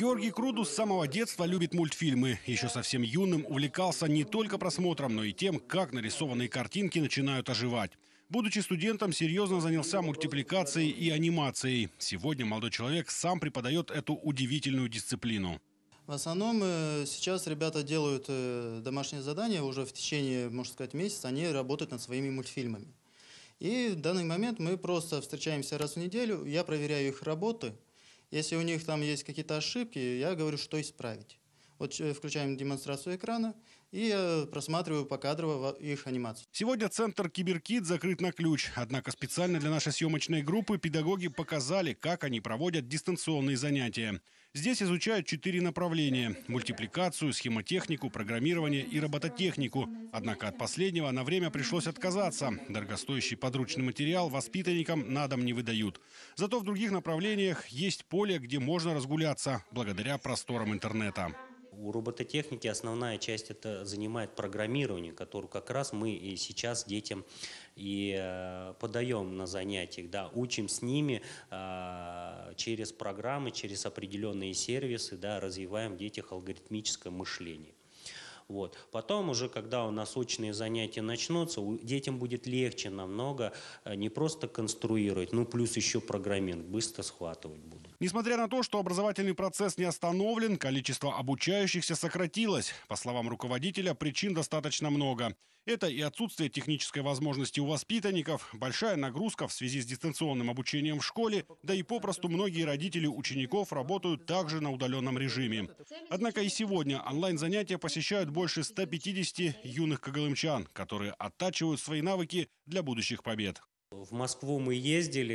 Георгий Круду с самого детства любит мультфильмы. Еще совсем юным увлекался не только просмотром, но и тем, как нарисованные картинки начинают оживать. Будучи студентом, серьезно занялся мультипликацией и анимацией. Сегодня молодой человек сам преподает эту удивительную дисциплину. В основном э, сейчас ребята делают э, домашние задания уже в течение, можно сказать, месяца. Они работают над своими мультфильмами. И в данный момент мы просто встречаемся раз в неделю. Я проверяю их работы – если у них там есть какие-то ошибки, я говорю, что исправить. Вот э, включаем демонстрацию экрана и э, просматриваю по покадрово их анимацию. Сегодня центр Киберкит закрыт на ключ. Однако специально для нашей съемочной группы педагоги показали, как они проводят дистанционные занятия. Здесь изучают четыре направления – мультипликацию, схемотехнику, программирование и робототехнику. Однако от последнего на время пришлось отказаться. Дорогостоящий подручный материал воспитанникам на дом не выдают. Зато в других направлениях есть поле, где можно разгуляться благодаря просторам интернета. У робототехники основная часть это занимает программирование, которое как раз мы и сейчас детям и э, подаем на занятиях, да, учим с ними э, через программы, через определенные сервисы, да, развиваем в детях алгоритмическое мышление. Вот. Потом уже, когда у нас очные занятия начнутся, детям будет легче намного э, не просто конструировать, ну плюс еще программинг, быстро схватывать будут. Несмотря на то, что образовательный процесс не остановлен, количество обучающихся сократилось. По словам руководителя, причин достаточно много. Это и отсутствие технической возможности у воспитанников, большая нагрузка в связи с дистанционным обучением в школе, да и попросту многие родители учеников работают также на удаленном режиме. Однако и сегодня онлайн-занятия посещают больше 150 юных кагалымчан, которые оттачивают свои навыки для будущих побед. В Москву мы ездили,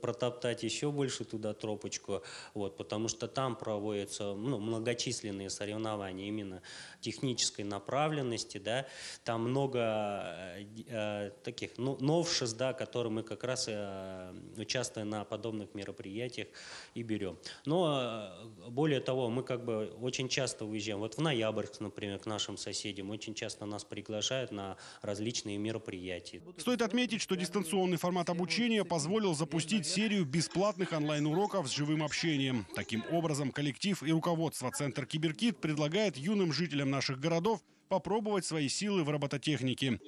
протоптать еще больше туда тропочку, вот, потому что там проводятся ну, многочисленные соревнования именно технической направленности, да, там много э, э таких ну, новшеств, да, которые мы как раз, э, участвуя на подобных мероприятиях, и берем. Но э, более того, мы как бы очень часто выезжаем, вот в Ноябрьск, например, к нашим соседям, очень часто нас приглашают на различные мероприятия. Стоит отметить, что дистанционно дистанционный формат обучения позволил запустить серию бесплатных онлайн-уроков с живым общением. Таким образом, коллектив и руководство Центр Киберкит предлагает юным жителям наших городов попробовать свои силы в робототехнике.